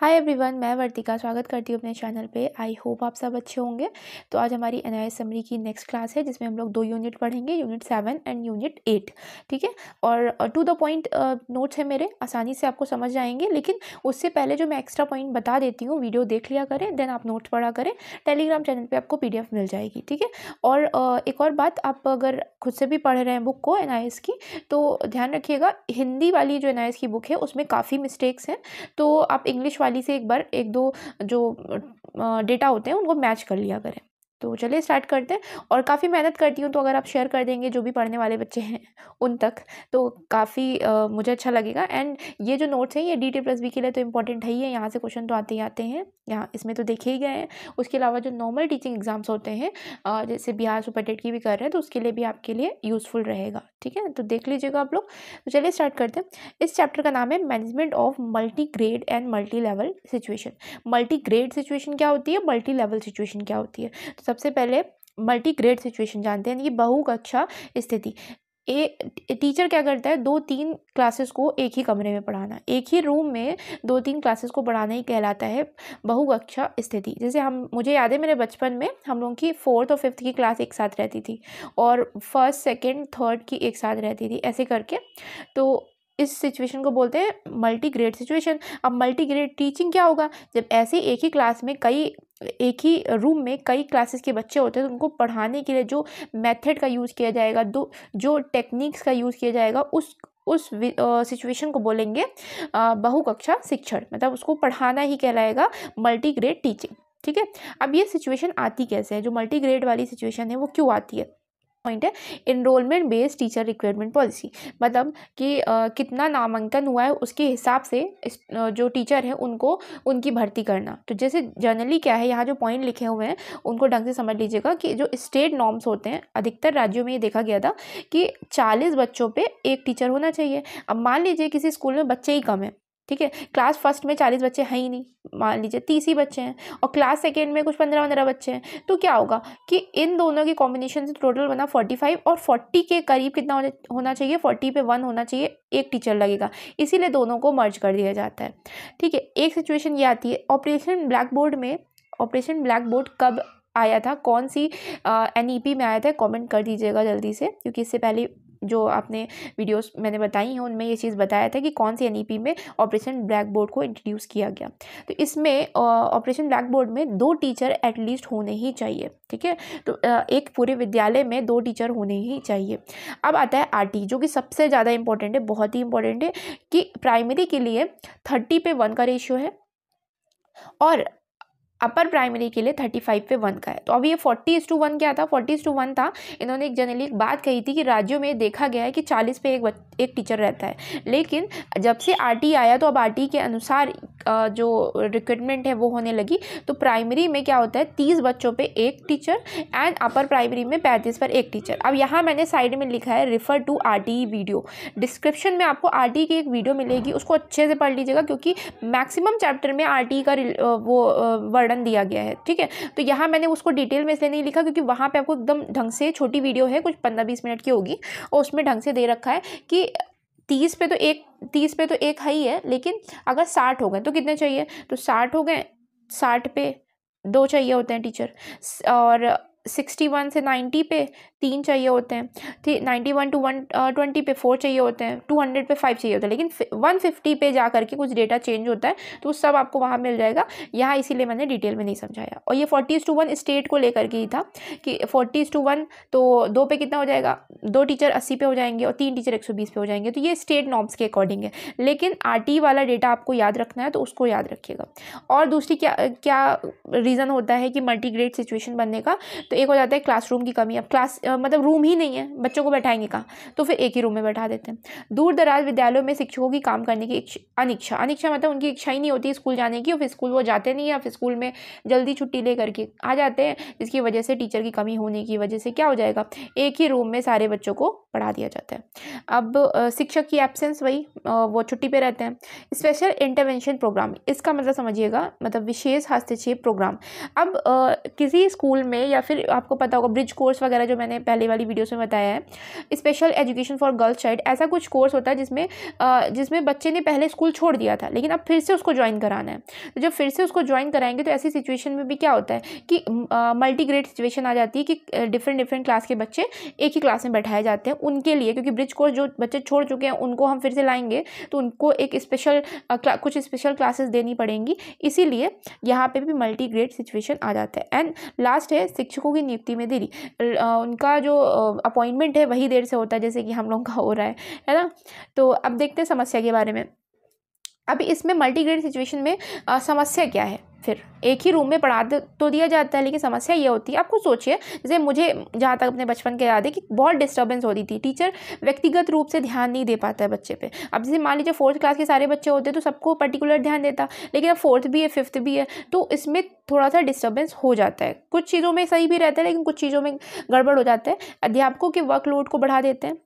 hi everyone मैं वर्तिका स्वागत करती हूँ अपने चैनल पे आई होप आप सब अच्छे होंगे तो आज हमारी एन आई समरी की नेक्स्ट क्लास है जिसमें हम लोग दो यूनिट पढ़ेंगे unit seven and unit eight ठीक है और टू द पॉइंट नोट्स है मेरे आसानी से आपको समझ जाएंगे लेकिन उससे पहले जो मैं एक्स्ट्रा पॉइंट बता देती हूँ वीडियो देख लिया करें देन आप नोट्स पढ़ा करें टेलीग्राम चैनल पर आपको पी मिल जाएगी ठीक है और uh, एक और बात आप अगर खुद से भी पढ़ रहे हैं बुक को एन की तो ध्यान रखिएगा हिंदी वाली जो एन की बुक है उसमें काफ़ी मिस्टेक्स हैं तो आप इंग्लिश वाली से एक बार एक दो जो डेटा होते हैं उनको मैच कर लिया करें तो चलिए स्टार्ट करते हैं और काफ़ी मेहनत करती हूँ तो अगर आप शेयर कर देंगे जो भी पढ़ने वाले बच्चे हैं उन तक तो काफ़ी मुझे अच्छा लगेगा एंड ये जो नोट्स हैं ये डी टी प्लस बी के लिए तो इंपॉर्टेंट है ही है यहाँ से क्वेश्चन तो आते ही आते हैं यहाँ इसमें तो देखे ही गए हैं उसके अलावा जो नॉर्मल टीचिंग एग्ज़ाम्स होते हैं जैसे बिहार सुपर टेट की भी कर रहे हैं तो उसके लिए भी आपके लिए यूज़फुल रहेगा ठीक है तो देख लीजिएगा आप लोग तो चलिए स्टार्ट करते हैं इस चैप्टर का नाम है management of multi grade and multi level situation multi grade situation क्या होती है मल्टी लेवल सिचुएशन क्या होती है तो सबसे पहले मल्टी ग्रेड सिचुएशन जानते हैं यानी कि बहु कक्षा स्थिति ए टीचर क्या करता है दो तीन क्लासेस को एक ही कमरे में पढ़ाना एक ही रूम में दो तीन क्लासेस को पढ़ाना ही कहलाता है बहुकक्षा स्थिति जैसे हम मुझे याद है मेरे बचपन में हम लोगों की फोर्थ और फिफ्थ की क्लास एक साथ रहती थी और फर्स्ट सेकेंड थर्ड की एक साथ रहती थी ऐसे करके तो इस सिचुएशन को बोलते हैं मल्टी ग्रेड सिचुएशन अब मल्टी ग्रेड टीचिंग क्या होगा जब ऐसे एक ही क्लास में कई एक ही रूम में कई क्लासेस के बच्चे होते हैं तो उनको पढ़ाने के लिए जो मेथड का यूज़ किया जाएगा दो जो टेक्निक्स का यूज़ किया जाएगा उस उस सिचुएशन को बोलेंगे बहुकक्षा शिक्षण मतलब उसको पढ़ाना ही कहलाएगा मल्टी ग्रेड टीचिंग ठीक है अब ये सिचुएशन आती कैसे है जो मल्टी ग्रेड वाली सिचुएशन है वो क्यों आती है पॉइंट है enrolment based teacher recruitment policy मतलब कि आ, कितना नामांकन हुआ है उसके हिसाब से जो टीचर हैं उनको उनकी भर्ती करना तो जैसे जनरली क्या है यहाँ जो पॉइंट लिखे हुए हैं उनको ढंग से समझ लीजिएगा कि जो स्टेट नॉर्म्स होते हैं अधिकतर राज्यों में ये देखा गया था कि चालीस बच्चों पर एक टीचर होना चाहिए अब मान लीजिए किसी स्कूल में बच्चे ही कम हैं ठीक है क्लास फर्स्ट में चालीस बच्चे हैं ही नहीं मान लीजिए तीस ही बच्चे हैं और क्लास सेकेंड में कुछ पंद्रह पंद्रह बच्चे हैं तो क्या होगा कि इन दोनों के कॉम्बिनेशन से टोटल बना फोर्टी फाइव और फोर्टी के करीब कितना होना चाहिए फोर्टी पे वन होना चाहिए एक टीचर लगेगा इसीलिए दोनों को मर्ज कर दिया जाता है ठीक है एक सिचुएशन ये आती है ऑपरेशन ब्लैक बोर्ड में ऑपरेशन ब्लैक बोर्ड कब आया था कौन सी एन e में आया था कमेंट कर दीजिएगा जल्दी से क्योंकि इससे पहले जो आपने वीडियोस मैंने बताई हैं उनमें ये चीज़ बताया था कि कौन से एन e में ऑपरेशन ब्लैक बोर्ड को इंट्रोड्यूस किया गया तो इसमें ऑपरेशन ब्लैक बोर्ड में दो टीचर एटलीस्ट होने ही चाहिए ठीक है तो एक पूरे विद्यालय में दो टीचर होने ही चाहिए अब आता है आर जो कि सबसे ज़्यादा इंपॉर्टेंट है बहुत ही इंपॉर्टेंट है कि प्राइमरी के लिए थर्टी पे वन का रेशियो है और अपर प्राइमरी के लिए थर्टी फाइव पे वन का है तो अभी ये फोर्टी इज़ टू वन क्या था फोर्टी इज टू वन था इन्होंने एक जनरली एक बात कही थी कि राज्यों में देखा गया है कि चालीस पे एक एक टीचर रहता है लेकिन जब से आर आया तो अब आर के अनुसार जो रिक्रूटमेंट है वो होने लगी तो प्राइमरी में क्या होता है तीस बच्चों पर एक टीचर एंड अपर प्राइमरी में पैंतीस पर एक टीचर अब यहाँ मैंने साइड में लिखा है refer to our video description में आपको आर की एक वीडियो मिलेगी उसको अच्छे से पढ़ लीजिएगा क्योंकि मैक्सिमम चैप्टर में आर का वो वर्ड उदाहरण दिया गया है ठीक है तो यहाँ मैंने उसको डिटेल में इसलिए नहीं लिखा क्योंकि वहाँ पर आपको एकदम ढंग से छोटी वीडियो है कुछ पंद्रह बीस मिनट की होगी और उसमें ढंग से दे रखा है कि तीस पे तो एक तीस पे तो एक है ही है लेकिन अगर साठ हो गए तो कितने चाहिए तो साठ हो गए साठ पे दो चाहिए होते हैं टीचर और सिक्सटी वन से नाइन्टी पे तीन चाहिए होते हैं ठीक ninety one two one twenty पे फोर चाहिए होते हैं टू हंड्रेड पे फाइव चाहिए होते हैं लेकिन वन फिफ्टी पे जा करके कुछ डेटा चेंज होता है तो सब आपको वहाँ मिल जाएगा यहाँ इसीलिए मैंने डिटेल में नहीं समझाया और ये फोर्टी टू वन स्टेट को लेकर के ही था कि फोर्टी टू वन तो दो पे कितना हो जाएगा दो टीचर अस्सी पे हो जाएंगे और तीन टीचर एक सौ बीस पे हो जाएंगे तो ये स्टेट नॉर्म्स के अकॉर्डिंग है लेकिन आर वाला डेटा आपको याद रखना है तो उसको याद रखिएगा और दूसरी क्या क्या रीज़न होता है कि मल्टीग्रेड सिचुएशन बनने का तो एक हो जाता है क्लासरूम की कमी अब क्लास मतलब रूम ही नहीं है बच्चों को बैठाएंगे कहाँ तो फिर एक ही रूम में बैठा देते हैं दूर दराज विद्यालयों में शिक्षकों की काम करने की अनिच्छा अनिच्छा मतलब उनकी इच्छा ही नहीं होती स्कूल जाने की और फिर स्कूल वो जाते नहीं या फिर स्कूल में जल्दी छुट्टी ले करके आ जाते हैं जिसकी वजह से टीचर की कमी होने की वजह से क्या हो जाएगा एक ही रूम में सारे बच्चों को पढ़ा दिया जाता है अब शिक्षक की एब्सेंस वही वो छुट्टी पर रहते हैं स्पेशल इंटरवेंशन प्रोग्राम इसका मतलब समझिएगा मतलब विशेष हस्तक्षेप प्रोग्राम अब किसी स्कूल में या फिर आपको पता होगा ब्रिज कोर्स वगैरह जो मैंने पहले वाली वीडियोस में बताया है special education for girls child ऐसा कुछ कोर्स होता है जिसमें जिसमें बच्चे ने पहले स्कूल छोड़ दिया था लेकिन अब फिर से उसको ज्वाइन कराना है तो जब फिर से उसको ज्वाइन कराएंगे तो ऐसी सिचुएशन में भी क्या होता है कि मल्टी ग्रेड सिचुएशन आ जाती है कि डिफरेंट डिफरेंट क्लास के बच्चे एक ही क्लास में बैठाए जाते हैं उनके लिए क्योंकि ब्रिज कोर्स जो बच्चे छोड़ चुके हैं उनको हम फिर से लाएंगे तो उनको एक स्पेशल कुछ स्पेशल क्लासेस देनी पड़ेंगी इसीलिए यहाँ पे भी मल्टी ग्रेड सिचुएशन आ जाता है एंड लास्ट है शिक्षकों होगी नियुक्ति में देरी उनका जो अपॉइंटमेंट है वही देर से होता है जैसे कि हम लोगों का हो रहा है है ना तो अब देखते हैं समस्या के बारे में अब इसमें मल्टीग्रेड सिचुएशन में आ, समस्या क्या है फिर एक ही रूम में पढ़ा तो दिया जाता है लेकिन समस्या ये होती है आपको सोचिए जैसे मुझे जहाँ तक अपने बचपन के याद है कि बहुत डिस्टर्बेंस होती थी टीचर व्यक्तिगत रूप से ध्यान नहीं दे पाता है बच्चे पे अब जैसे मान लीजिए फोर्थ क्लास के सारे बच्चे होते तो सबको पर्टिकुलर ध्यान देता लेकिन अब फोर्थ भी है फिफ्थ भी है तो इसमें थोड़ा सा डिस्टर्बेंस हो जाता है कुछ चीज़ों में सही भी रहता है लेकिन कुछ चीज़ों में गड़बड़ हो जाता है अध्यापकों के वर्कलोड को बढ़ा देते हैं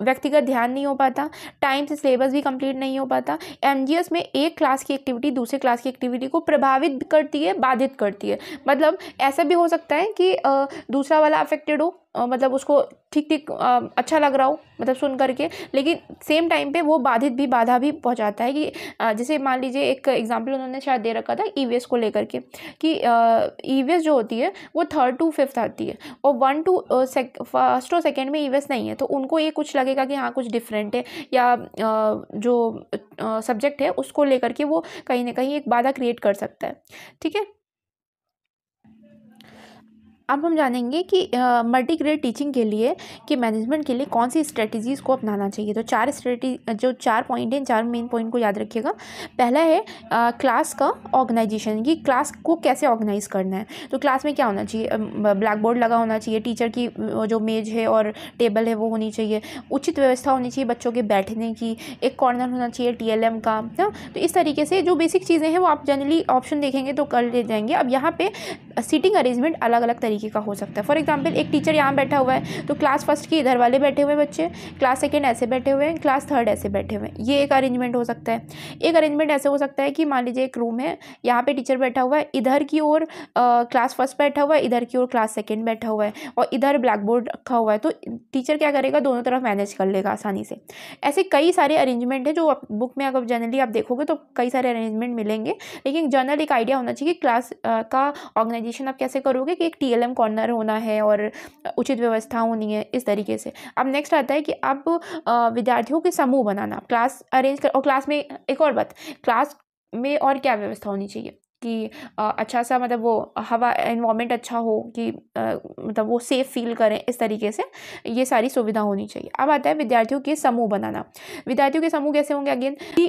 व्यक्तिगत ध्यान नहीं हो पाता टाइम से सिलेबस भी कंप्लीट नहीं हो पाता एम में एक क्लास की एक्टिविटी दूसरे क्लास की एक्टिविटी को प्रभावित करती है बाधित करती है मतलब ऐसा भी हो सकता है कि दूसरा वाला अफेक्टेड हो मतलब उसको ठीक ठीक अच्छा लग रहा हो मतलब सुन करके लेकिन सेम टाइम पे वो बाधित भी बाधा भी पहुंचाता है कि जैसे मान लीजिए एक एग्जांपल उन्होंने शायद दे रखा था ई e को लेकर के कि ई e जो होती है वो थर्ड टू फिफ्थ आती है और वन टू फर्स्ट और सेकेंड में ई e नहीं है तो उनको ये कुछ लगेगा कि हाँ कुछ डिफरेंट है या जो सब्जेक्ट है उसको लेकर के वो कहीं ना कहीं एक बाधा क्रिएट कर सकता है ठीक है अब हम जानेंगे कि मल्टी ग्रेड टीचिंग के लिए कि मैनेजमेंट के लिए कौन सी स्ट्रेटजीज़ को अपनाना चाहिए तो चार स्ट्रेटी जो चार पॉइंट हैं चार मेन पॉइंट को याद रखिएगा पहला है आ, क्लास का ऑर्गेनाइजेशन कि क्लास को कैसे ऑर्गेनाइज करना है तो क्लास में क्या होना चाहिए ब्लैक बोर्ड लगा होना चाहिए टीचर की जो मेज है और टेबल है वो होनी चाहिए उचित व्यवस्था होनी चाहिए बच्चों के बैठने की एक कॉर्नर होना चाहिए टी का ना तो इस तरीके से जो बेसिक चीज़ें हैं वो आप जनरली ऑप्शन देखेंगे तो कर ले जाएंगे अब यहाँ पर सीटिंग अरेंजमेंट अलग अलग तरीके तरीके का हो सकता है फॉर एग्जाम्पल एक टीचर यहाँ बैठा हुआ है तो क्लास फर्स्ट के इधर वाले बैठे हुए बच्चे क्लास सेकेंड ऐसे बैठे हुए हैं क्लास थर्ड ऐसे बैठे हुए हैं ये एक अरेंजमेंट हो सकता है एक अरेंजमेंट ऐसे हो सकता है कि मान लीजिए एक रूम है यहाँ पर टीचर बैठा हुआ है इधर की ओर क्लास फर्स्ट बैठा हुआ है इधर की ओर क्लास सेकेंड बैठा हुआ है और इधर ब्लैक बोर्ड रखा हुआ है तो टीचर क्या करेगा दोनों तरफ मैनेज कर लेगा आसानी से ऐसे कई सारे अरेंजमेंट हैं जो आप बुक में अगर जनरली आप देखोगे तो कई सारे अरेंजमेंट मिलेंगे लेकिन जनरल एक आइडिया होना चाहिए कि क्लास का ऑर्गेनाइजेशन आप कैसे करोगे कि एक टी रॉन्ग कॉर्नर होना है और उचित व्यवस्था होनी है इस तरीके से अब नेक्स्ट आता है कि अब विद्यार्थियों के समूह बनाना क्लास अरेंज कर और क्लास में एक और बात क्लास में और क्या व्यवस्था होनी चाहिए कि अच्छा सा मतलब वो हवा इन्वामेंट अच्छा हो कि मतलब वो सेफ़ फील करें इस तरीके से ये सारी सुविधा होनी चाहिए अब आता है विद्यार्थियों के समूह बनाना विद्यार्थियों के समूह कैसे होंगे अगेन कि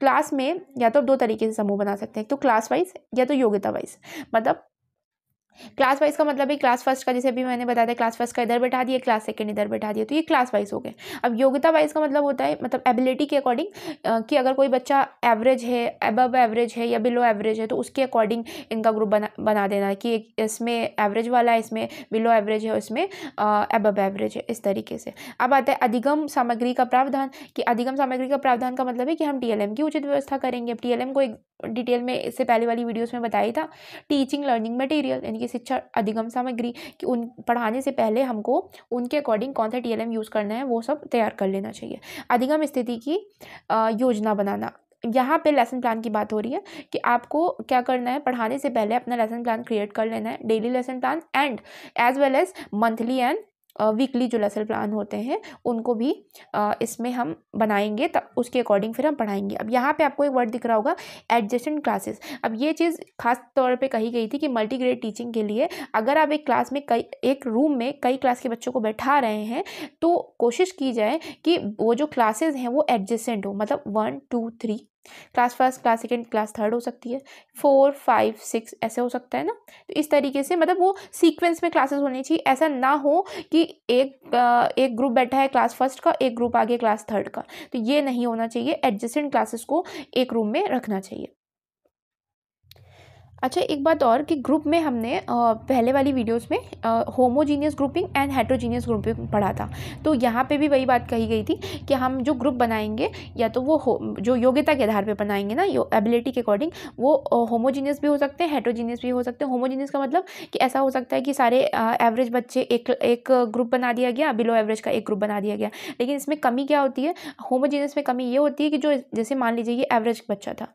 क्लास में या तो दो तरीके से समूह बना सकते हैं तो क्लास वाइज या तो योग्यता वाइज मतलब क्लास वाइज का मतलब है क्लास फर्स्ट का जैसे अभी मैंने बताया था क्लास फर्स्ट का इधर बैठा दिया क्लास सेकंड इधर बैठा दिया तो ये क्लास वाइज हो गए अब योग्यता वाइज का मतलब होता है मतलब एबिलिटी के अकॉर्डिंग कि अगर कोई बच्चा एवरेज है अबव एवरेज है या बिलो एवरेज है तो उसके अकॉर्डिंग इनका ग्रुप बना बना देना कि इसमें एवरेज वाला है इसमें बिलो एवरेज है उसमें अबव एवरेज है इस तरीके से अब आता है अधिगम सामग्री का प्रावधान कि अधिगम सामग्री का प्रावधान का मतलब है कि हम टी की उचित व्यवस्था करेंगे टी को एक डिटेल में इससे पहले वाली वीडियोस में बताया था टीचिंग लर्निंग मटेरियल यानी कि शिक्षा अधिगम सामग्री कि उन पढ़ाने से पहले हमको उनके अकॉर्डिंग कौन सा टी यूज़ करना है वो सब तैयार कर लेना चाहिए अधिगम स्थिति की योजना बनाना यहाँ पे लेसन प्लान की बात हो रही है कि आपको क्या करना है पढ़ाने से पहले अपना लेसन प्लान क्रिएट कर लेना है daily lesson plan and as well as monthly and weekly जो लेसन प्लान होते हैं उनको भी इसमें हम बनाएंगे तब उसके अकॉर्डिंग फिर हम पढ़ाएंगे अब यहाँ पे आपको एक वर्ड दिख रहा होगा एडजस्टेंट क्लासेस अब ये चीज़ खास तौर पे कही गई थी कि मल्टी ग्रेड टीचिंग के लिए अगर आप एक क्लास में कई एक रूम में कई क्लास के बच्चों को बैठा रहे हैं तो कोशिश की जाए कि वो जो क्लासेज हैं वो एडजस्टेंट हो मतलब one two three class first class second class third हो सकती है फोर फाइव सिक्स ऐसे हो सकता है ना तो इस तरीके से मतलब वो सीक्वेंस में क्लासेस होनी चाहिए ऐसा ना हो कि एक एक ग्रुप बैठा है क्लास फर्स्ट का एक ग्रुप आगे क्लास थर्ड का तो ये नहीं होना चाहिए एडजस्टेंट क्लासेस को एक रूम में रखना चाहिए अच्छा एक बात और कि ग्रुप में हमने पहले वाली वीडियोस में homogeneous grouping and heterogeneous grouping पढ़ा था तो यहाँ पे भी वही बात कही गई थी कि हम जो ग्रुप बनाएंगे या तो वो जो योग्यता के आधार पर बनाएंगे ना एबिलिटी के अकॉर्डिंग वो होमोजीनियस भी हो सकते हैं हेट्रोजीनियस भी हो सकते हैं होमोजीनियस का मतलब कि ऐसा हो सकता है कि सारे एवरेज बच्चे एक एक ग्रुप बना दिया गया बिलो एवरेज का एक ग्रुप बना दिया गया लेकिन इसमें कमी क्या होती है होमोजीनियस में कमी ये होती है कि जो जैसे मान लीजिए ये एवरेज बच्चा था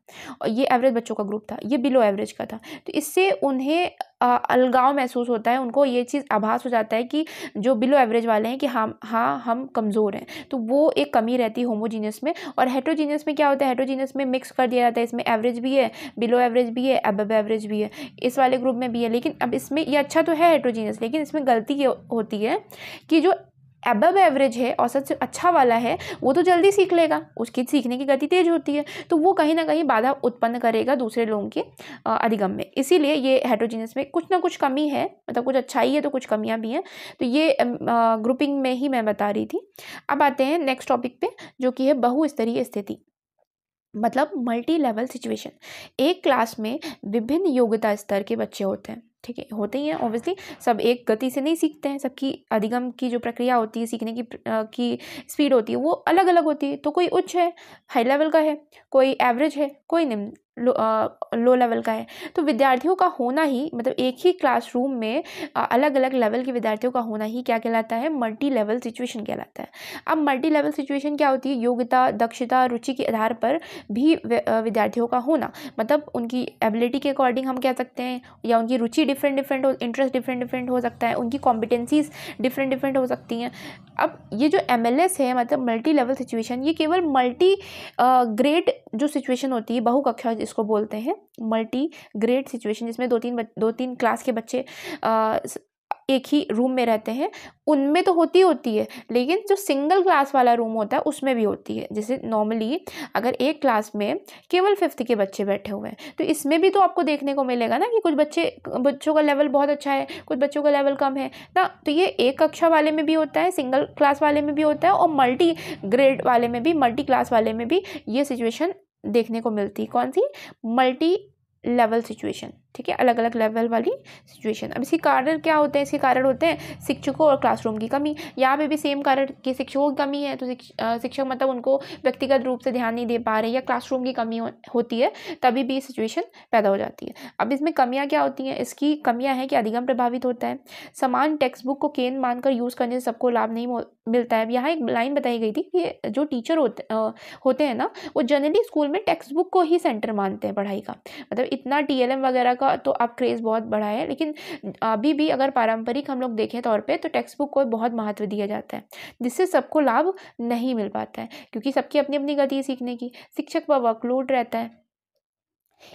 ये एवरेज बच्चों का ग्रुप था ये बिलो एवरेज का था हमेशा तो इससे उन्हें अलगाव महसूस होता है उनको ये चीज़ आभास हो जाता है कि जो बिलो एवरेज वाले हैं कि हम हाँ हम कमज़ोर हैं तो वो एक कमी रहती है होमोजीनियस में और हेट्रोजीनियस में क्या होता है हेट्रोजीनियस में मिक्स कर दिया जाता है इसमें एवरेज भी है बिलो एवरेज भी है अब एवरेज भी है इस वाले ग्रुप में भी है लेकिन अब इसमें ये अच्छा तो है हेट्रोजीनियस लेकिन इसमें गलती होती है कि जो एबब एवरेज है औसत से अच्छा वाला है वो तो जल्दी सीख लेगा उसकी सीखने की गति तेज़ होती है तो वो कहीं ना कहीं बाधा उत्पन्न करेगा दूसरे लोगों के अधिगम में इसीलिए ये हेट्रोजीनियस में कुछ ना कुछ कमी है मतलब कुछ अच्छाई है तो कुछ कमियाँ भी हैं तो ये ग्रुपिंग में ही मैं बता रही थी अब आते हैं नेक्स्ट टॉपिक पे जो कि है बहुस्तरीय स्थिति मतलब मल्टी लेवल सिचुएशन एक क्लास में विभिन्न योग्यता स्तर के बच्चे होते हैं ठीक है होते ही हैं ऑब्वियसली सब एक गति से नहीं सीखते हैं सबकी अधिगम की जो प्रक्रिया होती है सीखने की आ, की स्पीड होती है वो अलग अलग होती है तो कोई उच्च है हाई लेवल का है कोई एवरेज है कोई निम्न लो, लो लेवल का है तो विद्यार्थियों का होना ही मतलब एक ही क्लासरूम में अलग अलग लेवल के विद्यार्थियों का होना ही क्या कहलाता है मल्टी लेवल सिचुएशन कहलाता है अब मल्टी लेवल सिचुएशन क्या होती है योग्यता दक्षता रुचि के आधार पर भी विद्यार्थियों का होना मतलब उनकी एबिलिटी के अकॉर्डिंग हम कह सकते हैं या उनकी रुचि डिफरेंट डिफरेंट हो इंटरेस्ट डिफरेंट डिफरेंट हो सकता है उनकी कॉम्पिटेंसीज डिफरेंट डिफरेंट हो सकती हैं अब ये जो एम है मतलब मल्टी लेवल सिचुएशन ये केवल मल्टी ग्रेड जो सिचुएशन होती है बहुकक्षा इसको बोलते हैं मल्टी ग्रेड सिचुएशन जिसमें दो तीन दो तीन क्लास के बच्चे आ, एक ही रूम में रहते हैं उनमें तो होती होती है लेकिन जो सिंगल क्लास वाला रूम होता है उसमें भी होती है जैसे नॉर्मली अगर एक क्लास में केवल फिफ्थ के बच्चे बैठे हुए हैं तो इसमें भी तो आपको देखने को मिलेगा ना कि कुछ बच्चे बच्चों का लेवल बहुत अच्छा है कुछ बच्चों का लेवल कम है ना तो ये एक कक्षा वाले में भी होता है सिंगल क्लास वाले में भी होता है और मल्टी ग्रेड वाले में भी मल्टी क्लास वाले में भी ये सिचुएशन देखने को मिलती कौन सी मल्टी लेवल सिचुएशन ठीक है अलग अलग लेवल वाली सिचुएशन अब इसी कारण क्या होते हैं इसके कारण होते हैं शिक्षकों और क्लासरूम की कमी यहाँ पे भी सेम कारण कि शिक्षकों की कमी है तो शिक्षक मतलब उनको व्यक्तिगत रूप से ध्यान नहीं दे पा रहे या क्लासरूम की कमी हो, होती है तभी भी सिचुएशन पैदा हो जाती है अब इसमें कमियाँ क्या होती हैं इसकी कमियाँ हैं कि अधिगम प्रभावित होता है समान टेक्स्ट बुक को केंद्र मानकर यूज़ करने से सबको लाभ नहीं मिलता है यहाँ एक लाइन बताई गई थी कि जो टीचर होते होते हैं ना वो जनरली स्कूल में टेक्स्ट बुक को ही सेंटर मानते हैं पढ़ाई का मतलब इतना टी वगैरह का तो अब क्रेज़ बहुत बढ़ा है लेकिन अभी भी अगर पारंपरिक हम लोग देखें तौर पे तो टेक्स्ट बुक को बहुत महत्व दिया जाता है जिससे सबको लाभ नहीं मिल पाता है क्योंकि सबकी अपनी अपनी गति सीखने की शिक्षक का वर्कलोड रहता है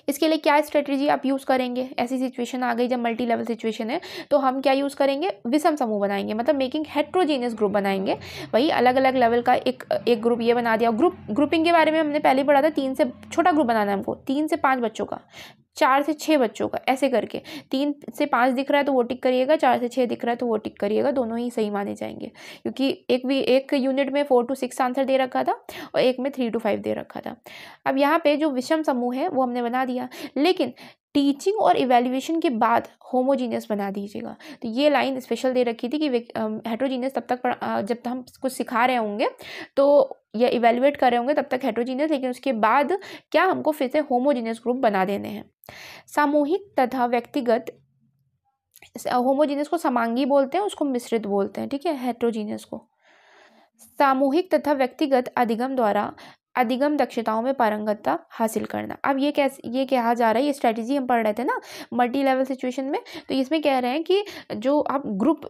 इसके लिए क्या स्ट्रेटेजी आप यूज़ करेंगे ऐसी सिचुएशन आ गई जब मल्टी लेवल सिचुएशन है तो हम क्या यूज़ करेंगे विषम समूह बनाएंगे मतलब मेकिंग हेट्रोजेनियस ग्रुप बनाएंगे वही अलग अलग लेवल का एक एक ग्रुप ये बना दिया ग्रुप ग्रुपिंग के बारे में हमने पहले पढ़ा था तीन से छोटा ग्रुप बनाना है हमको तीन से पाँच बच्चों का चार से छः बच्चों का ऐसे करके तीन से पाँच दिख रहा है तो वो टिक करिएगा चार से छः दिख रहा है तो वो टिक करिएगा दोनों ही सही माने जाएंगे क्योंकि एक भी एक यूनिट में फोर टू सिक्स आंसर दे रखा था और एक में थ्री टू फाइव दे रखा था अब यहाँ पे जो विषम समूह है वो हमने बना दिया लेकिन टीचिंग और इवेल्यूशन के बाद होमोजीनियस बना दीजिएगा तो ये लाइन स्पेशल दे रखी थी कि हेट्रोजीनियस तब तक जब तक हम कुछ सिखा रहे होंगे तो या इवेल्युएट कर रहे होंगे तब तक हेट्रोजीनियस लेकिन उसके बाद क्या हमको फिर से होमोजीनियस ग्रुप बना देने हैं सामूहिक तथा व्यक्तिगत होमोजीनियस को समांगी बोलते हैं उसको मिश्रित बोलते हैं ठीक है हेट्रोजीनियस को सामूहिक तथा व्यक्तिगत अधिगम द्वारा अधिगम दक्षताओं में पारंगतता हासिल करना अब ये कैसे ये कहा जा रहा है ये स्ट्रैटेजी हम पढ़ रहे थे ना मल्टी लेवल सिचुएशन में तो इसमें कह रहे हैं कि जो आप ग्रुप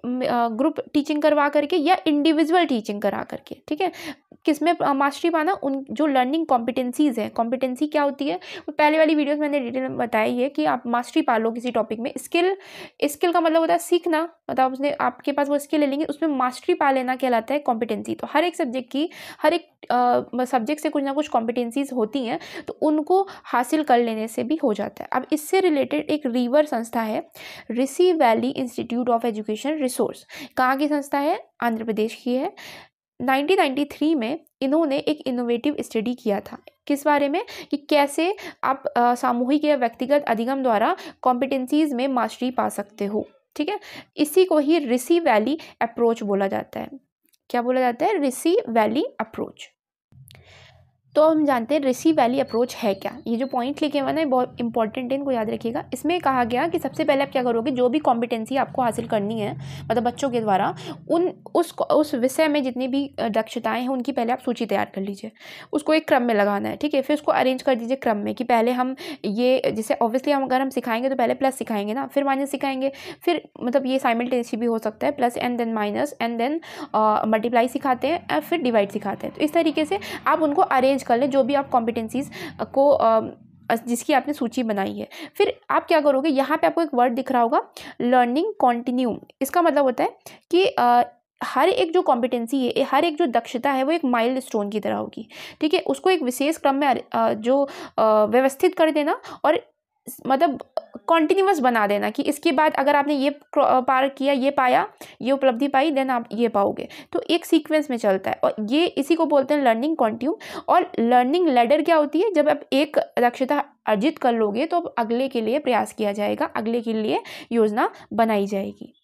ग्रुप टीचिंग करवा करके या इंडिविजुअल टीचिंग करा करके ठीक है किस में मास्टरी पाना उन जो लर्निंग कॉम्पिटेंसीज़ हैं कॉम्पिटेंसी क्या होती है वो तो पहले वाली वीडियोस मैंने डिटेल में बताई है कि आप मास्टरी पा लो किसी टॉपिक में स्किल स्किल का मतलब होता है सीखना मतलब उसने आपके पास वो स्किल ले लेंगे उसमें मास्टरी पा लेना कहलाता है कॉम्पिटेंसी तो हर एक सब्जेक्ट की हर एक सब्जेक्ट से कुछ ना कुछ कॉम्पिटेंसीज होती हैं तो उनको हासिल कर लेने से भी हो जाता है अब इससे रिलेटेड एक रीवर संस्था है Rishi Valley Institute of Education resource कहाँ की संस्था है आंध्र प्रदेश की है 1993 में इन्होंने एक इनोवेटिव स्टडी किया था किस बारे में कि कैसे आप सामूहिक या व्यक्तिगत अधिगम द्वारा कॉम्पिटेंसीज में मास्टरी पा सकते हो ठीक है इसी को ही रिसी वैली अप्रोच बोला जाता है क्या बोला जाता है ऋषि वैली अप्रोच तो हम जानते हैं रिसी वैली अप्रोच है क्या ये जो पॉइंट लिखे हुए ना ये बहुत इंपॉर्टेंट है इनको याद रखिएगा इसमें कहा गया कि सबसे पहले आप क्या करोगे जो भी कॉम्पिटेंसी आपको हासिल करनी है मतलब बच्चों के द्वारा उन उस उस विषय में जितनी भी दक्षताएं हैं उनकी पहले आप सूची तैयार कर लीजिए उसको एक क्रम में लगाना है ठीक है फिर उसको अरेंज कर दीजिए क्रम में कि पहले हम ये जैसे ऑब्वियसली हम अगर हम सिखाएंगे तो पहले प्लस सिखाएंगे ना फिर माइनस सिखाएंगे फिर मतलब ये साइमल्टेनियसली भी हो सकता है plus and then minus and then multiply सिखाते हैं फिर डिवाइड सिखाते हैं तो इस तरीके से आप उनको अरेंज चेंज कर लें जो भी आप कॉम्पिटेंसीज़ को जिसकी आपने सूची बनाई है फिर आप क्या करोगे यहाँ पे आपको एक वर्ड दिख रहा होगा लर्निंग कॉन्टिन्यू इसका मतलब होता है कि आ, हर एक जो कॉम्पिटेंसी है हर एक जो दक्षता है वो एक माइल्ड स्टोन की तरह होगी ठीक है उसको एक विशेष क्रम में जो व्यवस्थित कर देना और मतलब कॉन्टिन्यूस बना देना कि इसके बाद अगर आपने ये पार किया ये पाया ये उपलब्धि पाई देन आप ये पाओगे तो एक सीक्वेंस में चलता है और ये इसी को बोलते हैं लर्निंग कॉन्ट्यू और लर्निंग लेडर क्या होती है जब आप एक दक्षता अर्जित कर लोगे तो अब अगले के लिए प्रयास किया जाएगा अगले के लिए योजना बनाई जाएगी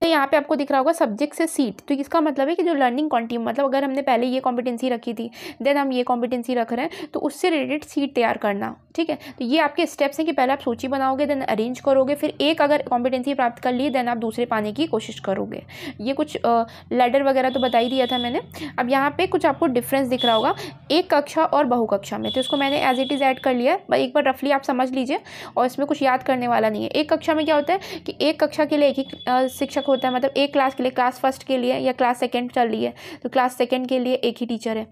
तो यहाँ पे आपको दिख रहा होगा सब्जेक्ट से सीट तो इसका मतलब है कि जो लर्निंग कॉन्टिन्यू मतलब अगर हमने पहले ये कॉम्पिटेंसी रखी थी देन हम ये कॉम्पिटेंसी रख रहे हैं तो उससे रिलेटेड सीट तैयार करना ठीक है तो ये आपके स्टेप्स हैं कि पहले आप सूची बनाओगे देन अरेंज करोगे फिर एक अगर कॉम्पिटेंसी प्राप्त कर ली देन आप दूसरे पाने की कोशिश करोगे ये कुछ लेडर वगैरह तो बता ही दिया था मैंने अब यहाँ पर कुछ आपको डिफ्रेंस दिख रहा होगा एक कक्षा और बहु कक्षा में तो इसको मैंने एज इट इज़ ऐड कर लिया है एक बार रफली आप समझ लीजिए और इसमें कुछ याद करने वाला नहीं है एक कक्षा में क्या होता है कि एक कक्षा के लिए एक ही शिक्षक होता है मतलब एक क्लास के लिए क्लास फर्स्ट के लिए या क्लास सेकेंड चल रही है तो क्लास सेकेंड के लिए एक ही टीचर है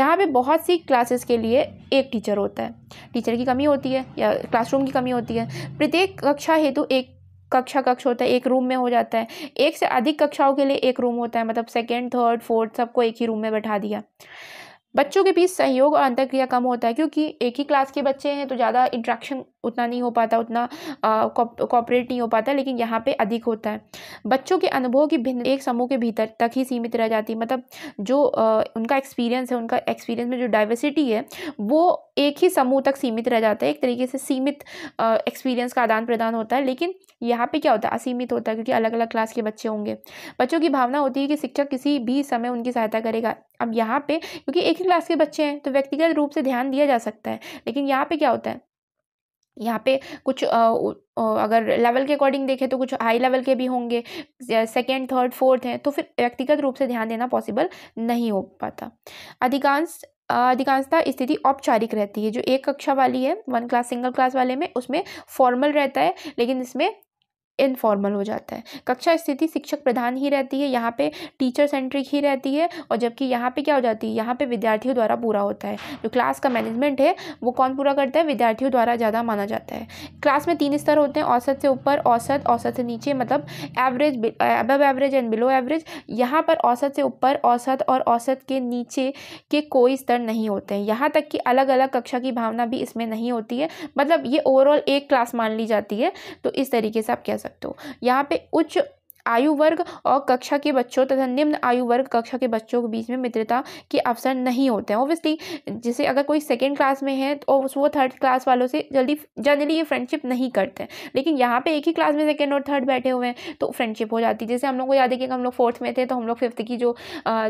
यहाँ पर बहुत सी क्लासेस के लिए एक टीचर होता है टीचर की कमी होती है या क्लासरूम की कमी होती है प्रत्येक कक्षा हेतु एक कक्षा कक्ष होता है एक रूम में हो जाता है एक से अधिक कक्षाओं के लिए एक रूम होता है मतलब सेकेंड थर्ड फोर्थ सबको एक ही रूम में बैठा दिया बच्चों के बीच सहयोग और अंतर्क्रिया कम होता है क्योंकि एक ही क्लास के बच्चे हैं तो ज़्यादा इंट्रैक्शन उतना नहीं हो पाता उतना कॉपरेट नहीं हो पाता लेकिन यहाँ पे अधिक होता है बच्चों के अनुभव की भिन्न एक समूह के भीतर तक ही सीमित रह जाती है मतलब जो उनका एक्सपीरियंस है उनका एक्सपीरियंस में जो डाइवर्सिटी है वो एक ही समूह तक सीमित रह जाता है एक तरीके से सीमित एक्सपीरियंस का आदान प्रदान होता है लेकिन यहाँ पे क्या होता है असीमित होता है क्योंकि अलग अलग क्लास के बच्चे होंगे बच्चों की भावना होती है कि शिक्षक किसी भी समय उनकी सहायता करेगा अब यहाँ पे क्योंकि एक ही क्लास के बच्चे हैं तो व्यक्तिगत रूप से ध्यान दिया जा सकता है लेकिन यहाँ पे क्या होता है यहाँ पे कुछ आ, अगर लेवल के अकॉर्डिंग देखें तो कुछ हाई लेवल के भी होंगे सेकेंड थर्ड फोर्थ हैं तो फिर व्यक्तिगत रूप से ध्यान देना पॉसिबल नहीं हो पाता अधिकांश अधिकांशता स्थिति औपचारिक रहती है जो एक कक्षा वाली है वन क्लास सिंगल क्लास वाले में उसमें फॉर्मल रहता है लेकिन इसमें इनफॉर्मल हो जाता है कक्षा स्थिति शिक्षक प्रधान ही रहती है यहाँ पे टीचर सेंट्रिक ही रहती है और जबकि यहाँ पे क्या हो जाती है यहाँ पे विद्यार्थियों द्वारा पूरा होता है जो क्लास का मैनेजमेंट है वो कौन पूरा करता है विद्यार्थियों द्वारा ज़्यादा माना जाता है क्लास में तीन स्तर होते हैं औसत से ऊपर औसत औसत से नीचे मतलब average above average and below average यहाँ पर औसत से ऊपर औसत और औसत के नीचे के कोई स्तर नहीं होते हैं यहाँ तक कि अलग अलग कक्षा की भावना भी इसमें नहीं होती है मतलब ये ओवरऑल एक क्लास मान ली जाती है तो इस तरीके से आप कह सकते हो यहाँ पे उच्च आयु वर्ग और कक्षा के बच्चों तथा निम्न आयु वर्ग कक्षा के बच्चों के बीच में मित्रता के अवसर नहीं होते हैं ओबियसली जैसे अगर कोई सेकेंड क्लास में है तो वो थर्ड क्लास वालों से जल्दी जनरली ये फ्रेंडशिप नहीं करते हैं लेकिन यहाँ पे एक ही क्लास में सेकेंड और थर्ड बैठे हुए हैं तो फ्रेंडशिप हो जाती है जैसे हम लोग को याद है कि हम लोग फोर्थ में थे तो हम लोग फिफ्थ की जो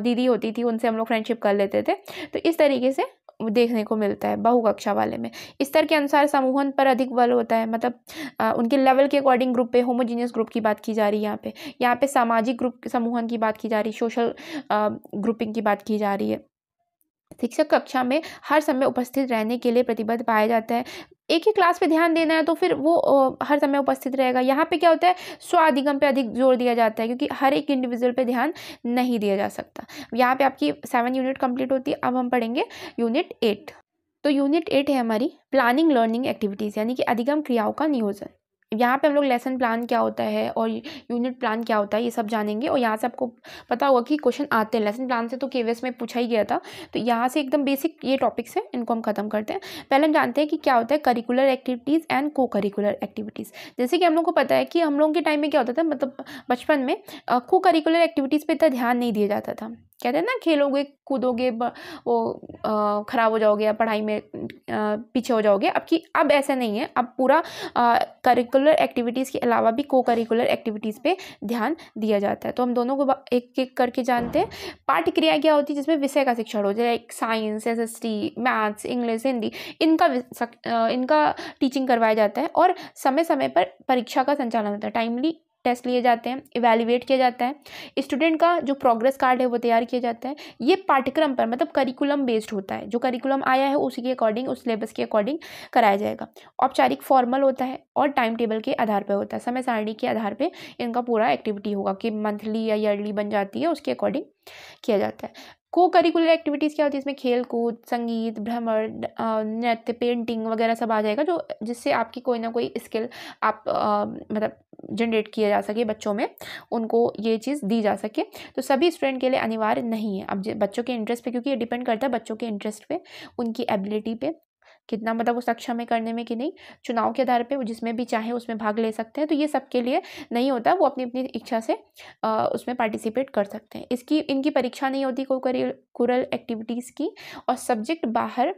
दीदी होती थी उनसे हम लोग फ्रेंडशिप कर लेते थे तो इस तरीके से देखने को मिलता है बहु कक्षा वाले में स्तर के अनुसार समूहन पर अधिक बल होता है मतलब आ, उनके लेवल के अकॉर्डिंग ग्रुप पे होमोजीनियस ग्रुप की बात की जा रही है यहाँ पे यहाँ पे सामाजिक ग्रुप समूहन की बात की जा रही है सोशल ग्रुपिंग की बात की जा रही है शिक्षक कक्षा में हर समय उपस्थित रहने के लिए प्रतिबद्ध पाया जाता है एक ही क्लास पे ध्यान देना है तो फिर वो हर समय उपस्थित रहेगा यहाँ पे क्या होता है स्वाधिगम पे अधिक जोर दिया जाता है क्योंकि हर एक इंडिविजुअल पे ध्यान नहीं दिया जा सकता यहाँ पे आपकी सेवन यूनिट कंप्लीट होती है अब हम पढ़ेंगे यूनिट एट तो यूनिट एट है हमारी प्लानिंग लर्निंग एक्टिविटीज़ यानी कि अधिगम क्रियाओं का नियोजन यहाँ पे हम लोग लेसन प्लान क्या होता है और यूनिट प्लान क्या होता है ये सब जानेंगे और यहाँ से आपको पता होगा कि क्वेश्चन आते हैं लेसन प्लान से तो के में पूछा ही गया था तो यहाँ से एकदम बेसिक ये टॉपिक्स हैं इनको हम खत्म करते हैं पहले हम जानते हैं कि क्या होता है curricular activities and co curricular activities जैसे कि हम लोग को पता है कि हम लोगों के टाइम में क्या होता था मतलब बचपन में को करिकुलर एक्टिविटीज़ पर इतना ध्यान नहीं दिया जाता था कहते हैं ना खेलोगे कूदोगे वो ख़राब हो जाओगे या पढ़ाई में पीछे हो जाओगे अब कि अब ऐसा नहीं है अब पूरा करिकुलर एक्टिविटीज़ के अलावा भी को करिकुलर एक्टिविटीज़ पे ध्यान दिया जाता है तो हम दोनों को एक एक करके जानते हैं पाठ्यक्रिया क्या होती है जिसमें विषय का शिक्षण हो जाए like science S S T maths English Hindi इनका इनका टीचिंग करवाया जाता है और समय समय पर परीक्षा का संचालन होता है टाइमली टेस्ट लिए जाते हैं इवेल्युएट किया जाता है स्टूडेंट का जो प्रोग्रेस कार्ड है वो तैयार किया जाता है ये पाठ्यक्रम पर मतलब करिकुलम बेस्ड होता है जो करिकुलम आया है उसी के अकॉर्डिंग उस सिलेबस के अकॉर्डिंग कराया जाएगा औपचारिक फॉर्मल होता है और टाइम टेबल के आधार पर होता है समय सारणी के आधार पर इनका पूरा एक्टिविटी होगा कि मंथली या ईयरली बन जाती है उसके अकॉर्डिंग किया जाता है को करिकुलर एक्टिविटीज़ क्या होती है इसमें खेल कूद संगीत भ्रमण नृत्य पेंटिंग वगैरह सब आ जाएगा जो जिससे आपकी कोई ना कोई स्किल आप मतलब जनरेट किया जा सके बच्चों में उनको ये चीज़ दी जा सके तो सभी स्टूडेंट के लिए अनिवार्य नहीं है अब बच्चों के इंटरेस्ट पे क्योंकि ये डिपेंड करता है बच्चों के इंटरेस्ट पे उनकी एबिलिटी पे कितना मतलब वो सक्षम है करने में कि नहीं चुनाव के आधार पर जिसमें भी चाहे उसमें भाग ले सकते हैं तो ये सबके लिए नहीं होता वो अपनी अपनी इच्छा से आ, उसमें पार्टिसिपेट कर सकते हैं इसकी इनकी परीक्षा नहीं होती कोई कुरल एक्टिविटीज़ की और सब्जेक्ट बाहर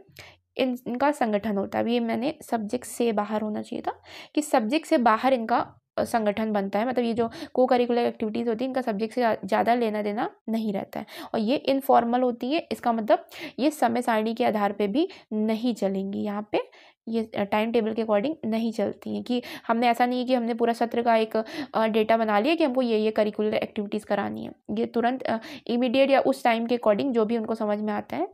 इन इनका संगठन होता है ये मैंने सब्जेक्ट से बाहर होना चाहिए था कि सब्जेक्ट से बाहर इनका संगठन बनता है मतलब ये जो को करिकुलर एक्टिविटीज़ होती है इनका सब्जेक्ट से ज़्यादा लेना देना नहीं रहता है और ये इनफॉर्मल होती है इसका मतलब ये समय सारणी के आधार पर भी नहीं चलेंगी यहाँ पे ये टाइम टेबल के अकॉर्डिंग नहीं चलती हैं कि हमने ऐसा नहीं है कि हमने पूरा सत्र का एक डेटा बना लिया कि हमको ये ये करिकुलर एक्टिविटीज़ करानी है ये तुरंत इमीडिएट या उस टाइम के अकॉर्डिंग जो भी उनको समझ में आता है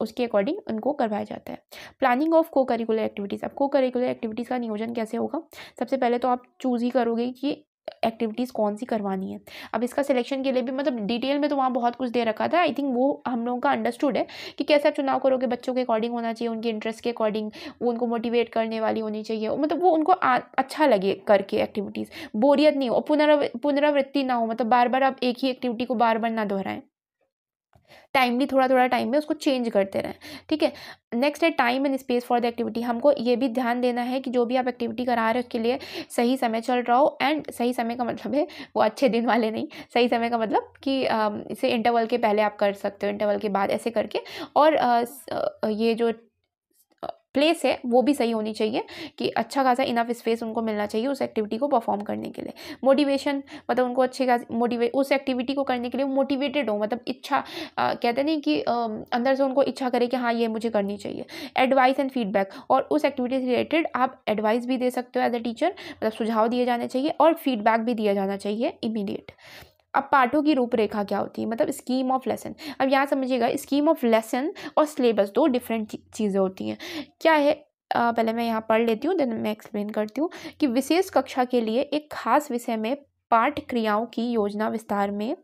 उसके अकॉर्डिंग उनको करवाया जाता है planning of co curricular activities अब को करिकुलर एक्टिविटीज़ का नियोजन कैसे होगा सबसे पहले तो आप चूज़ ही करोगे कि एक्टिविटीज़ कौन सी करवानी है अब इसका सिलेक्शन के लिए भी मतलब डिटेल में तो वहाँ बहुत कुछ दे रखा था आई थिंक वो हम लोगों का अंडरस्टूड है कि कैसे आप चुनाव करोगे बच्चों के अकॉर्डिंग होना चाहिए उनके इंटरेस्ट के अकॉर्डिंग उनको मोटिवेट करने वाली होनी चाहिए मतलब वो उनको आ, अच्छा लगे करके एक्टिविटीज़ बोरियत नहीं हो पुनराव पुनरावृत्ति ना हो मतलब बार बार आप एक ही एक्टिविटी को बार बार ना दोहराएं टाइमली थोड़ा थोड़ा टाइम में उसको चेंज करते रहें ठीक है नेक्स्ट है time and space for the activity हमको ये भी ध्यान देना है कि जो भी आप एक्टिविटी करा रहे हो उसके लिए सही समय चल रहा हो एंड सही समय का मतलब है वो अच्छे दिन वाले नहीं सही समय का मतलब कि इसे इंटरवल के पहले आप कर सकते हो इंटरवल के बाद ऐसे करके और ये जो प्लेस है वो भी सही होनी चाहिए कि अच्छा खासा इनफ स्पेस उनको मिलना चाहिए उस एक्टिविटी को परफॉर्म करने के लिए मोटिवेशन मतलब उनको अच्छे खास मोटिवे उस एक्टिविटी को करने के लिए मोटिवेटेड हो मतलब इच्छा आ, कहते नहीं कि आ, अंदर से उनको इच्छा करे कि हाँ ये मुझे करनी चाहिए एडवाइस एंड फीडबैक और उस एक्टिविटी से रिलेटेड आप एडवाइस भी दे सकते हो एज ए टीचर मतलब सुझाव दिए जाने चाहिए और फीडबैक भी दिया जाना चाहिए इमीडिएट अब पाठों की रूपरेखा क्या होती है मतलब स्कीम ऑफ लेसन अब यहाँ समझिएगा स्कीम ऑफ लेसन और सिलेबस दो डिफरेंट चीज़ें होती हैं क्या है आ, पहले मैं यहाँ पढ़ लेती हूँ देन मैं एक्सप्लेन करती हूँ कि विशेष कक्षा के लिए एक खास विषय में पाठ क्रियाओं की योजना विस्तार में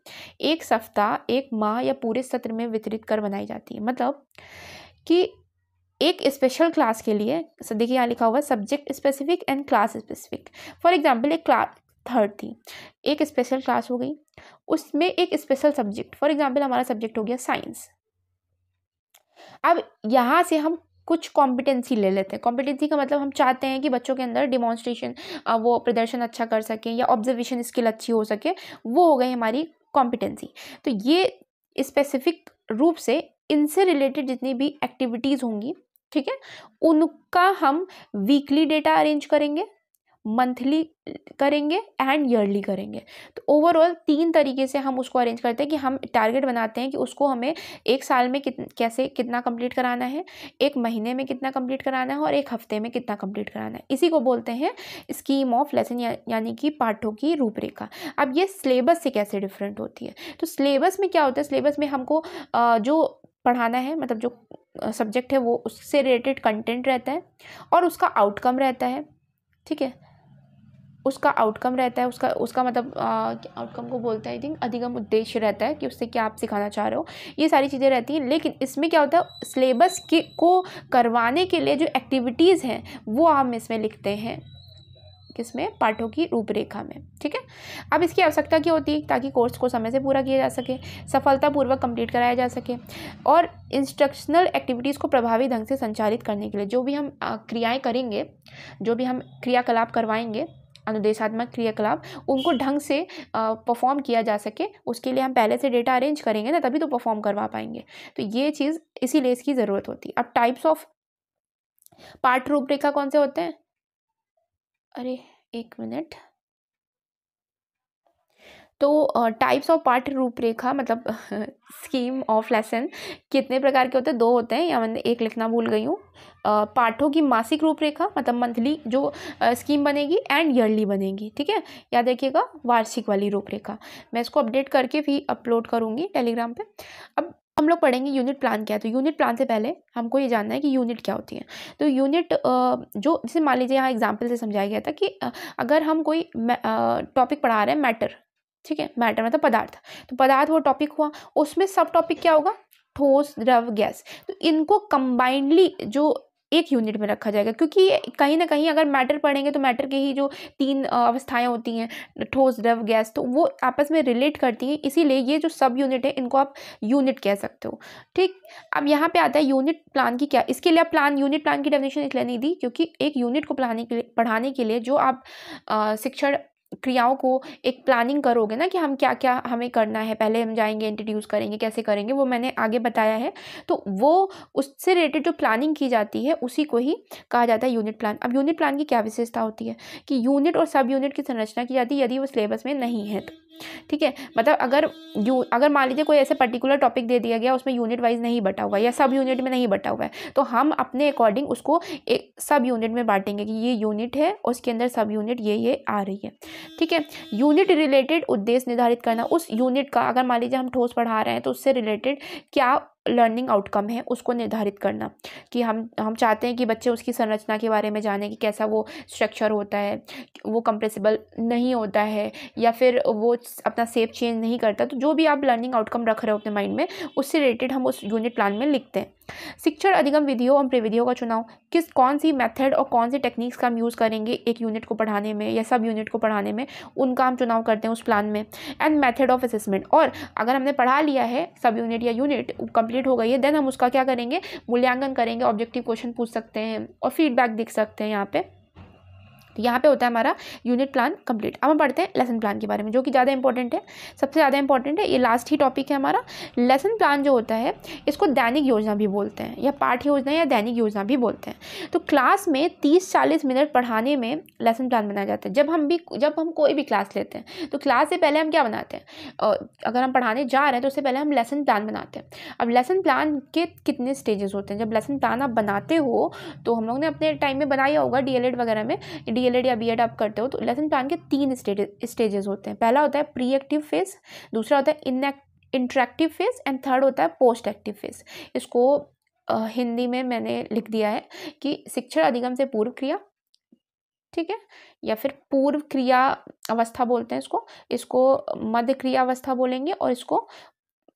एक सप्ताह एक माह या पूरे सत्र में वितरित कर बनाई जाती है मतलब कि एक स्पेशल क्लास के लिए देखिए यहाँ लिखा हुआ subject specific and class specific for example एक थर्ड थी एक स्पेशल क्लास हो गई उसमें एक स्पेशल सब्जेक्ट फॉर एग्जाम्पल हमारा सब्जेक्ट हो गया साइंस अब यहाँ से हम कुछ कॉम्पिटेंसी ले लेते हैं कॉम्पिटेंसी का मतलब हम चाहते हैं कि बच्चों के अंदर डिमॉन्स्ट्रेशन वो प्रदर्शन अच्छा कर सकें या ऑब्जर्वेशन स्किल अच्छी हो सके वो हो गई हमारी कॉम्पिटेंसी तो ये स्पेसिफिक रूप से इनसे रिलेटेड जितनी भी एक्टिविटीज़ होंगी ठीक है उनका हम वीकली डेटा अरेंज करेंगे मंथली करेंगे एंड ईयरली करेंगे तो ओवरऑल तीन तरीके से हम उसको अरेंज करते हैं कि हम टारगेट बनाते हैं कि उसको हमें एक साल में कित कैसे कितना कंप्लीट कराना है एक महीने में कितना कंप्लीट कराना है और एक हफ्ते में कितना कंप्लीट कराना है इसी को बोलते हैं स्कीम ऑफ लेसन या, यानी कि पाठों की रूपरेखा अब ये सिलेबस से कैसे डिफरेंट होती है तो सिलेबस में क्या होता है सिलेबस में हमको जो पढ़ाना है मतलब जो सब्जेक्ट है वो उससे रिलेटेड कंटेंट रहता है और उसका आउटकम रहता है ठीक है उसका आउटकम रहता है उसका उसका मतलब आउटकम को बोलते हैं आई थिंक अधिगम उद्देश्य रहता है कि उससे क्या आप सिखाना चाह रहे हो ये सारी चीज़ें रहती हैं लेकिन इसमें क्या होता है सिलेबस के को करवाने के लिए जो एक्टिविटीज़ हैं वो हम इसमें लिखते हैं किसमें पाठों की रूपरेखा में ठीक है अब इसकी आवश्यकता क्या होती है ताकि कोर्स को समय से पूरा किया जा सके सफलतापूर्वक कंप्लीट कराया जा सके और इंस्ट्रक्शनल एक्टिविटीज़ को प्रभावी ढंग से संचालित करने के लिए जो भी हम क्रियाएं करेंगे जो भी हम क्रियाकलाप करवाएंगे अनुदेशात्मक क्रियाकलाप उनको ढंग से परफॉर्म किया जा सके उसके लिए हम पहले से डेटा अरेंज करेंगे ना तभी तो परफॉर्म करवा पाएंगे तो ये चीज़ इसीलिए इसकी ज़रूरत होती है अब टाइप्स ऑफ पाठ रूपरेखा कौन से होते हैं अरे एक मिनट तो टाइप्स ऑफ पाठ्य रूपरेखा मतलब स्कीम ऑफ लेसन कितने प्रकार के होते हैं दो होते हैं या मैंने एक लिखना भूल गई हूँ पाठों की मासिक रूपरेखा मतलब मंथली जो स्कीम बनेगी एंड ईयरली बनेगी ठीक है या देखिएगा वार्षिक वाली रूपरेखा मैं इसको अपडेट करके भी अपलोड करूँगी टेलीग्राम पर अब हम लोग पढ़ेंगे यूनिट प्लान क्या है तो यूनिट प्लान से पहले हमको ये जानना है कि यूनिट क्या होती है तो यूनिट जो जैसे मान लीजिए यहाँ एग्जाम्पल से समझाया गया था कि अगर हम कोई टॉपिक पढ़ा रहे हैं मैटर ठीक है मैटर मतलब पदार्थ तो पदार्थ वो टॉपिक हुआ उसमें सब टॉपिक क्या होगा ठोस द्रव गैस तो इनको कंबाइंडली जो एक यूनिट में रखा जाएगा क्योंकि कहीं ना कहीं अगर मैटर पढ़ेंगे तो मैटर के ही जो तीन अवस्थाएं होती हैं ठोस द्रव गैस तो वो आपस में रिलेट करती हैं इसीलिए ये जो सब यूनिट है इनको आप यूनिट कह सकते हो ठीक अब यहाँ पे आता है यूनिट प्लान की क्या इसके लिए आप प्लान यूनिट प्लान की डेफिनेशन इसलिए नहीं दी क्योंकि एक यूनिट को पढ़ाने के लिए पढ़ाने के लिए जो आप शिक्षण क्रियाओं को एक प्लानिंग करोगे ना कि हम क्या क्या हमें करना है पहले हम जाएंगे इंट्रोड्यूस करेंगे कैसे करेंगे वो मैंने आगे बताया है तो वो उससे रिलेटेड जो प्लानिंग की जाती है उसी को ही कहा जाता है यूनिट प्लान अब यूनिट प्लान की क्या विशेषता होती है कि यूनिट और सब यूनिट की संरचना की जाती है यदि वो सिलेबस में नहीं है तो ठीक है मतलब अगर यू अगर मान लीजिए कोई ऐसे पर्टिकुलर टॉपिक दे दिया गया उसमें यूनिट वाइज नहीं बटा हुआ है या सब यूनिट में नहीं बटा हुआ है तो हम अपने अकॉर्डिंग उसको एक सब यूनिट में बांटेंगे कि ये यूनिट है उसके अंदर सब यूनिट ये ये आ रही है ठीक है यूनिट रिलेटेड उद्देश्य निर्धारित करना उस यूनिट का अगर मान लीजिए हम ठोस पढ़ा रहे हैं तो उससे रिलेटेड क्या लर्निंग आउटकम है उसको निर्धारित करना कि हम हम चाहते हैं कि बच्चे उसकी संरचना के बारे में जाने कि कैसा वो स्ट्रक्चर होता है वो कंप्रेसिबल नहीं होता है या फिर वो अपना सेप चेंज नहीं करता तो जो भी आप लर्निंग आउटकम रख रहे हो अपने माइंड में उससे रिलेटेड हम उस यूनिट प्लान में लिखते हैं शिक्षण अधिगम विधियों और प्रविधियों का चुनाव किस कौन सी मेथड और कौन सी टेक्निक्स का हम यूज़ करेंगे एक यूनिट को पढ़ाने में या सब यूनिट को पढ़ाने में उनका हम चुनाव करते हैं उस प्लान में एंड मैथड ऑफ असेसमेंट और अगर हमने पढ़ा लिया है सब यूनिट या यूनिट कंप्लीट हो गई है देन हम उसका क्या करेंगे मूल्यांकन करेंगे ऑब्जेक्टिव क्वेश्चन पूछ सकते हैं और फीडबैक दिख सकते हैं यहाँ पर तो यहाँ पे होता है हमारा यूनिट प्लान कंप्लीट अब हम पढ़ते हैं लेसन प्लान के बारे में जो कि ज़्यादा इंपॉर्टेंट है सबसे ज़्यादा इंपॉर्टेंट है ये लास्ट ही टॉपिक है हमारा लेसन प्लान जो होता है इसको दैनिक योजना भी बोलते हैं या पाठ योजना या दैनिक योजना भी बोलते हैं तो क्लास में तीस चालीस मिनट पढ़ाने में लेसन प्लान बनाया जाता है जब हम भी जब हम कोई भी क्लास लेते हैं तो क्लास से पहले हम क्या बनाते हैं अगर हम पढ़ाने जा रहे हैं तो उससे पहले हम लेसन प्लान बनाते हैं अब लेसन प्लान के कितने स्टेजेस होते हैं जब लेसन प्लान आप बनाते हो तो हम लोग ने अपने टाइम में बनाया होगा डी वगैरह में डी डीएलएड e या बीएड आप करते हो तो लेसन प्लान के तीन स्टेजेस होते हैं पहला होता है प्री एक्टिव फेज दूसरा होता है इनएक्ट इंट्रैक्टिव फेज एंड थर्ड होता है पोस्ट एक्टिव फेज इसको आ, हिंदी में मैंने लिख दिया है कि शिक्षण अधिगम से पूर्व क्रिया ठीक है या फिर पूर्व क्रिया अवस्था बोलते हैं इसको इसको मध्य क्रिया अवस्था बोलेंगे और इसको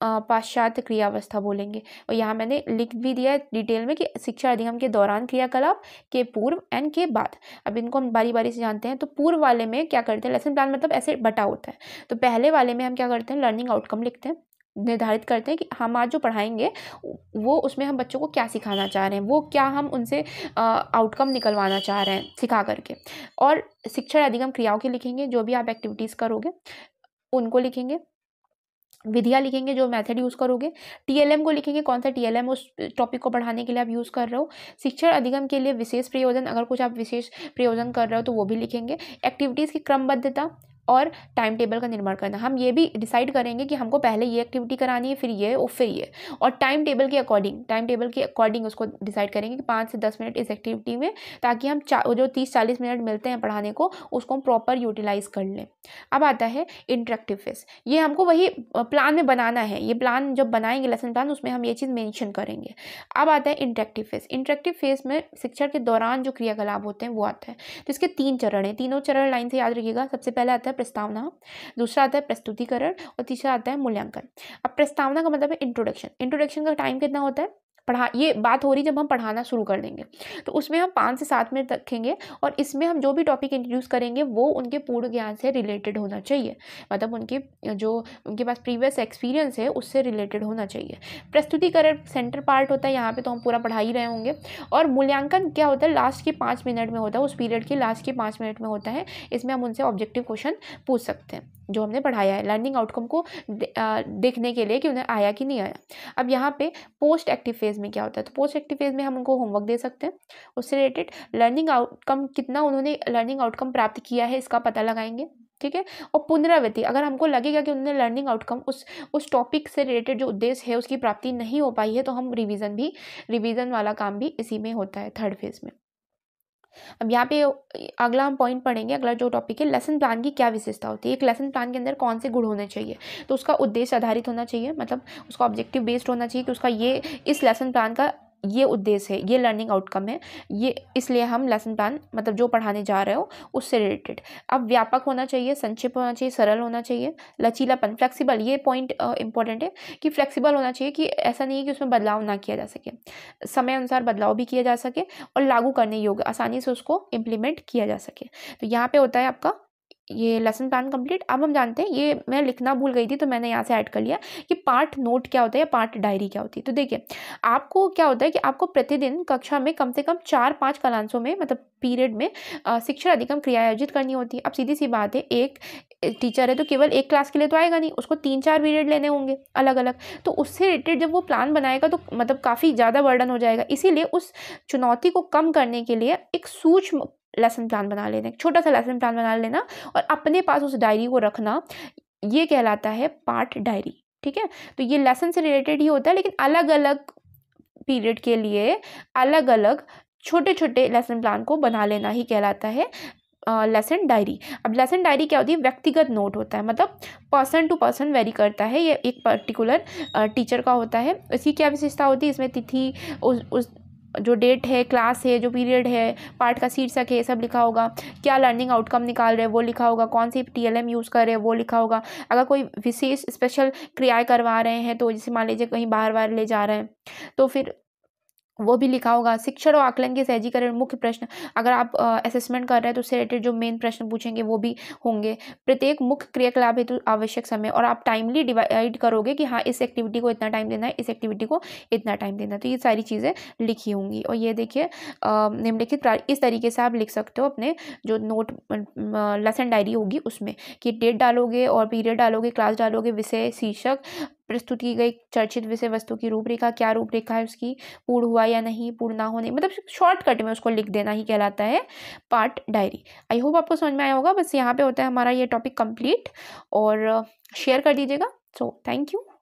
पाश्चात्य क्रियावस्था बोलेंगे और यहाँ मैंने लिख भी दिया है डिटेल में कि शिक्षा अधिगम के दौरान क्रियाकलाप के पूर्व एंड के बाद अब इनको हम बारी बारी से जानते हैं तो पूर्व वाले में क्या करते हैं लेसन प्लान मतलब ऐसे बटा होता है तो पहले वाले में हम क्या करते हैं लर्निंग आउटकम लिखते हैं निर्धारित करते हैं कि हम आज जो पढ़ाएंगे वो उसमें हम बच्चों को क्या सिखाना चाह रहे हैं वो क्या हम उनसे आउटकम निकलवाना चाह रहे हैं सिखा करके और शिक्षण अधिगम क्रियाओं के लिखेंगे जो भी आप एक्टिविटीज़ करोगे उनको लिखेंगे विधियाँ लिखेंगे जो मेथड यूज़ करोगे टीएलएम को लिखेंगे कौन सा टीएलएम उस टॉपिक को पढ़ाने के लिए आप यूज़ कर रहे हो शिक्षण अधिगम के लिए विशेष प्रयोजन अगर कुछ आप विशेष प्रयोजन कर रहे हो तो वो भी लिखेंगे एक्टिविटीज़ की क्रमबद्धता और टाइम टेबल का निर्माण करना हम ये भी डिसाइड करेंगे कि हमको पहले ये एक्टिविटी करानी है फिर ये और फिर ये और टाइम टेबल के अकॉर्डिंग टाइम टेबल के अकॉर्डिंग उसको डिसाइड करेंगे कि पाँच से दस मिनट इस एक्टिविटी में ताकि हम जो तीस चालीस मिनट मिलते हैं पढ़ाने को उसको हम प्रॉपर यूटिलाइज़ कर लें अब आता है इंटरेक्टिव फेस ये हमको वही प्लान में बनाना है ये प्लान जब बनाएंगे लेसन प्लान उसमें हम ये चीज़ मैंशन करेंगे अब आता है इंटरेक्टिव फेस इंटरेक्टिव फेस में शिक्षा के दौरान जो क्रियाकलाप होते हैं वो आता है तो इसके तीन चरण हैं तीनों चरण लाइन से याद रखिएगा सबसे पहले आता है है प्रस्तावना दूसरा आता है प्रस्तुतिकरण और तीसरा आता है मूल्यांकन अब प्रस्तावना का मतलब है इंट्रोडक्शन इंट्रोडक्शन का टाइम कितना होता है पढ़ा ये बात हो रही जब हम पढ़ाना शुरू कर देंगे तो उसमें हम पाँच से सात मिनट रखेंगे और इसमें हम जो भी टॉपिक इंट्रोड्यूस करेंगे वो उनके पूर्ण ज्ञान से रिलेटेड होना चाहिए मतलब उनके जो उनके पास प्रीवियस एक्सपीरियंस है उससे रिलेटेड होना चाहिए प्रस्तुतिकरण सेंटर पार्ट होता है यहाँ पर तो हम पूरा पढ़ा ही रहे होंगे और मूल्यांकन क्या होता है लास्ट के पाँच मिनट में होता है उस पीरियड के लास्ट के पाँच मिनट में होता है इसमें हम उनसे ऑब्जेक्टिव क्वेश्चन पूछ सकते हैं जो हमने पढ़ाया है लर्निंग आउटकम को देखने के लिए कि उन्हें आया कि नहीं आया अब यहाँ पे पोस्ट एक्टिव फेज़ में क्या होता है तो पोस्ट एक्टिव फेज़ में हम उनको होमवर्क दे सकते हैं उससे रिलेटेड लर्निंग आउटकम कितना उन्होंने लर्निंग आउटकम प्राप्त किया है इसका पता लगाएंगे ठीक है और पुनरावृत्ति अगर हमको लगेगा कि उन्होंने लर्निंग आउटकम उस उस टॉपिक से रिलेटेड जो उद्देश्य है उसकी प्राप्ति नहीं हो पाई है तो हम रिवीजन भी रिवीजन वाला काम भी इसी में होता है थर्ड फेज़ में अब यहाँ पे अगला हम पॉइंट पढ़ेंगे अगला जो टॉपिक है लेसन प्लान की क्या विशेषता होती है एक लेसन प्लान के अंदर कौन से गुण होने चाहिए तो उसका उद्देश्य आधारित होना चाहिए मतलब उसका ऑब्जेक्टिव बेस्ड होना चाहिए कि उसका ये इस लेसन प्लान का ये उद्देश्य है ये लर्निंग आउटकम है ये इसलिए हम लेसन प्लान मतलब जो पढ़ाने जा रहे हो उससे रिलेटेड अब व्यापक होना चाहिए संक्षिप्त होना चाहिए सरल होना चाहिए लचीलापन फ्लेक्सिबल ये पॉइंट इंपॉर्टेंट है कि फ्लेक्सिबल होना चाहिए कि ऐसा नहीं है कि उसमें बदलाव ना किया जा सके समय अनुसार बदलाव भी किया जा सके और लागू करने योग्य आसानी से उसको इम्प्लीमेंट किया जा सके तो यहाँ पर होता है आपका ये लेसन प्लान कंप्लीट अब हम जानते हैं ये मैं लिखना भूल गई थी तो मैंने यहाँ से ऐड कर लिया कि पार्ट नोट क्या होता है या पार्ट डायरी क्या होती है तो देखिए आपको क्या होता है कि आपको प्रतिदिन कक्षा में कम से कम चार पाँच कलांशों में मतलब पीरियड में शिक्षण अधिकम क्रिया आयोजित करनी होती है अब सीधी सी बात है एक टीचर है तो केवल एक क्लास के लिए तो आएगा नहीं उसको तीन चार पीरियड लेने होंगे अलग अलग तो उससे रिलेटेड जब वो प्लान बनाएगा तो मतलब काफ़ी ज़्यादा बर्डन हो जाएगा इसीलिए उस चुनौती को कम करने के लिए एक सूक्ष्म लेसन प्लान बना लेना एक छोटा सा लेसन प्लान बना लेना और अपने पास उस डायरी को रखना ये कहलाता है पार्ट डायरी ठीक है तो ये लेसन से रिलेटेड ही होता है लेकिन अलग अलग पीरियड के लिए अलग अलग छोटे छोटे लेसन प्लान को बना लेना ही कहलाता है लेसन डायरी अब लेसन डायरी क्या होती है व्यक्तिगत नोट होता है मतलब पर्सन टू पर्सन वेरी करता है ये एक पर्टिकुलर टीचर का होता है इसकी क्या विशेषता होती है इसमें तिथि उस उस जो डेट है क्लास है जो पीरियड है पार्ट का शीर्षक है सब लिखा होगा क्या लर्निंग आउटकम निकाल रहे हैं वो लिखा होगा कौन सी टी यूज़ कर रहे हैं वो लिखा होगा अगर कोई विशेष स्पेशल क्रियाएँ करवा रहे हैं तो जैसे मान लीजिए कहीं बाहर बाहर ले जा रहे हैं तो फिर वो भी लिखा होगा शिक्षण और आकलन के सहजीकरण मुख्य प्रश्न अगर आप असेसमेंट कर रहे हैं तो उससे रिलेटेड जो मेन प्रश्न पूछेंगे वो भी होंगे प्रत्येक मुख्य क्रियाकलाप हेतु तो आवश्यक समय और आप टाइमली डिवाइड करोगे कि हाँ इस एक्टिविटी को इतना टाइम देना है इस एक्टिविटी को इतना टाइम देना है तो ये सारी चीज़ें लिखी होंगी और ये देखिए निम्नलिखित इस तरीके से आप लिख सकते हो अपने जो नोट लेसन डायरी होगी उसमें कि डेट डालोगे और पीरियड डालोगे क्लास डालोगे विषय शीर्षक प्रस्तुत की गई चर्चित विषय वस्तु की रूपरेखा क्या रूपरेखा है उसकी पूर्ण हुआ या नहीं पूर्ण ना होने मतलब शॉर्टकट में उसको लिख देना ही कहलाता है पार्ट डायरी आई होप आपको समझ में आया होगा बस यहाँ पे होता है हमारा ये टॉपिक कंप्लीट और शेयर कर दीजिएगा सो थैंक यू